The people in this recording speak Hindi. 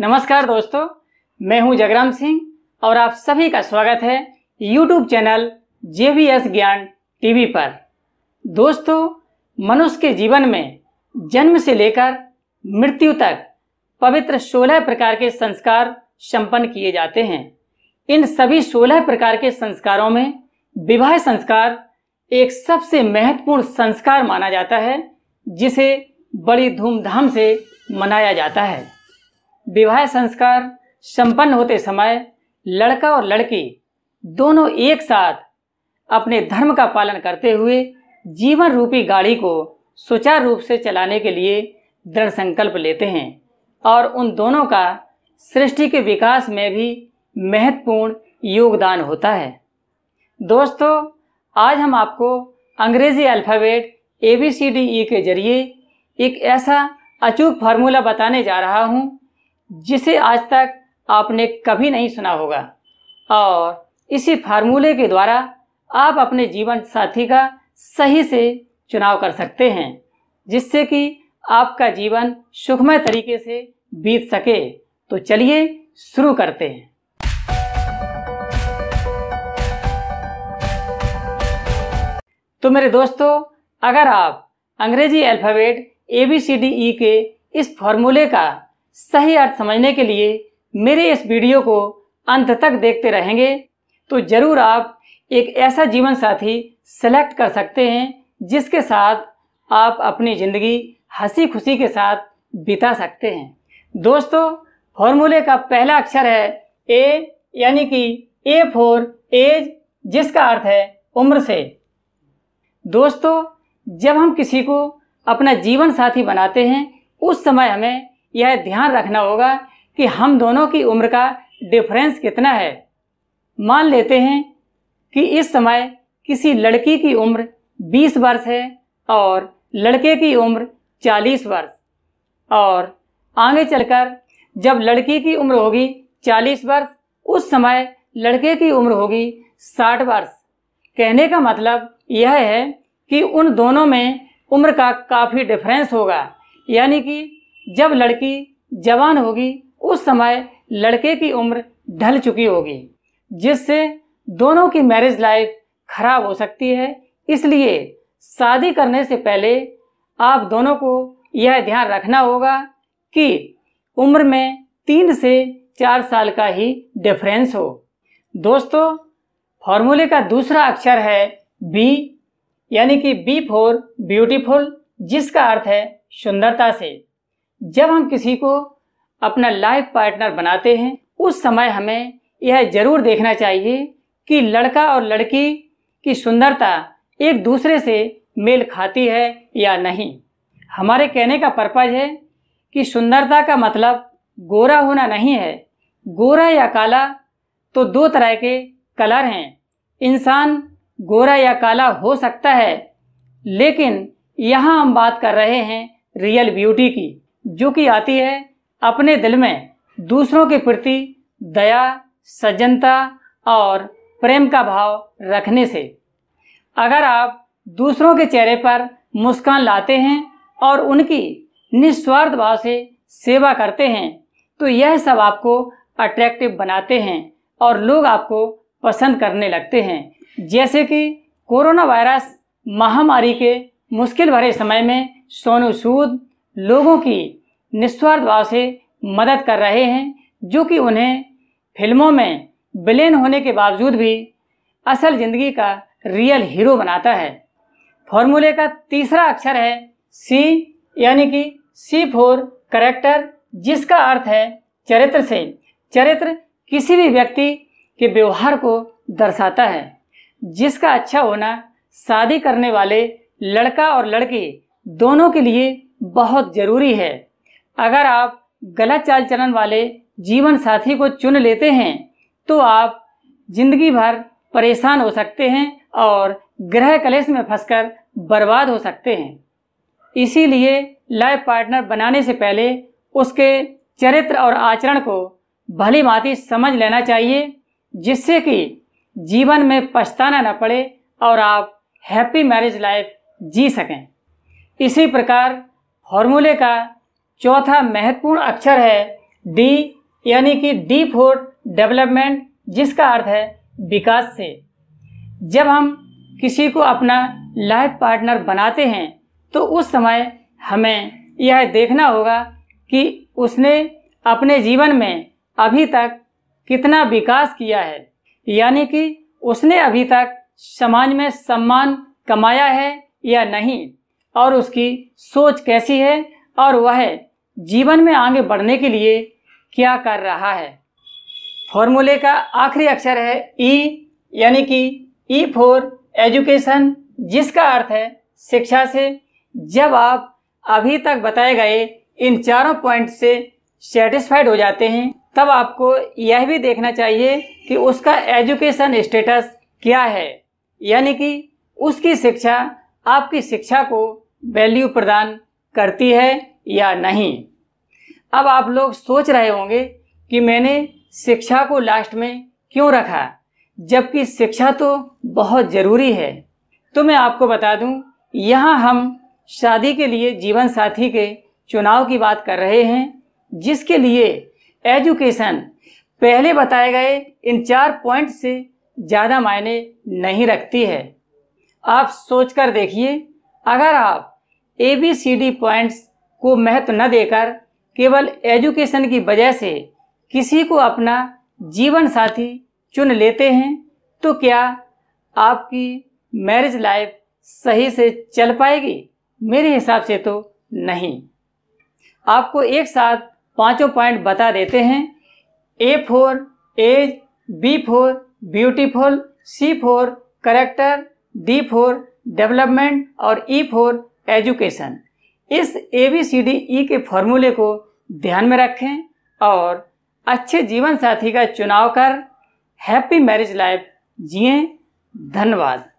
नमस्कार दोस्तों मैं हूं जगराम सिंह और आप सभी का स्वागत है YouTube चैनल जे ज्ञान टीवी पर दोस्तों मनुष्य के जीवन में जन्म से लेकर मृत्यु तक पवित्र 16 प्रकार के संस्कार संपन्न किए जाते हैं इन सभी 16 प्रकार के संस्कारों में विवाह संस्कार एक सबसे महत्वपूर्ण संस्कार माना जाता है जिसे बड़ी धूमधाम से मनाया जाता है विवाह संस्कार संपन्न होते समय लड़का और लड़की दोनों एक साथ अपने धर्म का पालन करते हुए जीवन रूपी गाड़ी को सुचारू रूप से चलाने के लिए दृढ़ संकल्प लेते हैं और उन दोनों का सृष्टि के विकास में भी महत्वपूर्ण योगदान होता है दोस्तों आज हम आपको अंग्रेजी alphabet A B C D E e के जरिए एक ऐसा अचूक फार्मूला बताने जा रहा हूँ जिसे आज तक आपने कभी नहीं सुना होगा और इसी फार्मूले के द्वारा आप अपने जीवन साथी का सही से चुनाव कर सकते हैं जिससे कि आपका जीवन सुखमय तरीके से बीत सके तो चलिए शुरू करते हैं तो मेरे दोस्तों अगर आप अंग्रेजी alphabet A B C D E e के इस फॉर्मूले का सही अर्थ समझने के लिए मेरे इस वीडियो को अंत तक देखते रहेंगे तो ज़रूर आप एक ऐसा जीवन साथी सेलेक्ट कर सकते हैं जिसके साथ आप अपनी ज़िंदगी हंसी खुशी के साथ बिता सकते हैं दोस्तों फॉर्मूले का पहला अक्षर है ए यानी कि ए फोर एज जिसका अर्थ है उम्र से दोस्तों जब हम किसी को अपना जीवन साथी बनाते हैं उस समय हमें यह ध्यान रखना होगा कि हम दोनों की उम्र का डिफरेंस कितना है मान लेते हैं कि इस समय किसी लड़की की उम्र 20 वर्ष है और लड़के की उम्र 40 वर्ष और आगे चलकर जब लड़की की उम्र होगी 40 वर्ष उस समय लड़के की उम्र होगी 60 वर्ष कहने का मतलब यह है कि उन दोनों में उम्र का काफ़ी डिफरेंस होगा यानी कि जब लड़की जवान होगी उस समय लड़के की उम्र ढल चुकी होगी जिससे दोनों की मैरिज लाइफ खराब हो सकती है इसलिए शादी करने से पहले आप दोनों को यह ध्यान रखना होगा कि उम्र में तीन से चार साल का ही डिफरेंस हो दोस्तों फॉर्मूले का दूसरा अक्षर है बी यानी कि बी फोर ब्यूटीफुल जिसका अर्थ है सुंदरता से जब हम किसी को अपना लाइफ पार्टनर बनाते हैं उस समय हमें यह जरूर देखना चाहिए कि लड़का और लड़की की सुंदरता एक दूसरे से मेल खाती है या नहीं हमारे कहने का पर्पज है कि सुंदरता का मतलब गोरा होना नहीं है गोरा या काला तो दो तरह के कलर हैं इंसान गोरा या काला हो सकता है लेकिन यहाँ हम बात कर रहे हैं रियल ब्यूटी की जो कि आती है अपने दिल में दूसरों के प्रति दया सज्जनता और प्रेम का भाव रखने से अगर आप दूसरों के चेहरे पर मुस्कान लाते हैं और उनकी निस्वार्थ भाव से सेवा करते हैं तो यह सब आपको अट्रैक्टिव बनाते हैं और लोग आपको पसंद करने लगते हैं जैसे कि कोरोना वायरस महामारी के मुश्किल भरे समय में सोनू सूद लोगों की निस्वार्थ भाव से मदद कर रहे हैं जो कि उन्हें फिल्मों में विलेन होने के बावजूद भी असल जिंदगी का रियल हीरो बनाता है फॉर्मूले का तीसरा अक्षर है सी यानी कि सी फोर करेक्टर जिसका अर्थ है चरित्र से चरित्र किसी भी व्यक्ति के व्यवहार को दर्शाता है जिसका अच्छा होना शादी करने वाले लड़का और लड़की दोनों के लिए बहुत ज़रूरी है अगर आप गलत चाल चलन वाले जीवन साथी को चुन लेते हैं तो आप जिंदगी भर परेशान हो सकते हैं और ग्रह कलेश में फंसकर बर्बाद हो सकते हैं इसीलिए लाइफ पार्टनर बनाने से पहले उसके चरित्र और आचरण को भली भांति समझ लेना चाहिए जिससे कि जीवन में पछताना न पड़े और आप हैप्पी मैरिज लाइफ जी सकें इसी प्रकार फॉर्मूले का चौथा महत्वपूर्ण अक्षर है डी यानी कि डी फोर डेवलपमेंट जिसका अर्थ है विकास से जब हम किसी को अपना लाइफ पार्टनर बनाते हैं तो उस समय हमें यह देखना होगा कि उसने अपने जीवन में अभी तक कितना विकास किया है यानी कि उसने अभी तक समाज में सम्मान कमाया है या नहीं और उसकी सोच कैसी है और वह जीवन में आगे बढ़ने के लिए क्या कर रहा है फॉर्मूले का आखिरी अक्षर है ई e, यानी कि ई फॉर एजुकेशन जिसका अर्थ है शिक्षा से जब आप अभी तक बताए गए इन चारों पॉइंट से सेटिस्फाइड हो जाते हैं तब आपको यह भी देखना चाहिए कि उसका एजुकेशन स्टेटस क्या है यानी कि उसकी शिक्षा आपकी शिक्षा को वैल्यू प्रदान करती है या नहीं अब आप लोग सोच रहे होंगे कि मैंने शिक्षा को लास्ट में क्यों रखा जबकि शिक्षा तो बहुत ज़रूरी है तो मैं आपको बता दूं यहाँ हम शादी के लिए जीवन साथी के चुनाव की बात कर रहे हैं जिसके लिए एजुकेशन पहले बताए गए इन चार पॉइंट से ज़्यादा मायने नहीं रखती है आप सोच कर देखिए अगर आप A B C D points को महत्व न देकर केवल एजुकेशन की वजह से किसी को अपना जीवन साथी चुन लेते हैं तो क्या आपकी मैरिज लाइफ सही से चल पाएगी मेरे हिसाब से तो नहीं आपको एक साथ पांचों पॉइंट बता देते हैं A for age B for beautiful C for character D for development और ई फोर एजुकेशन इस ए बी सी डी ई के फॉर्मूले को ध्यान में रखें और अच्छे जीवन साथी का चुनाव कर हैप्पी मैरिज लाइफ जिए धन्यवाद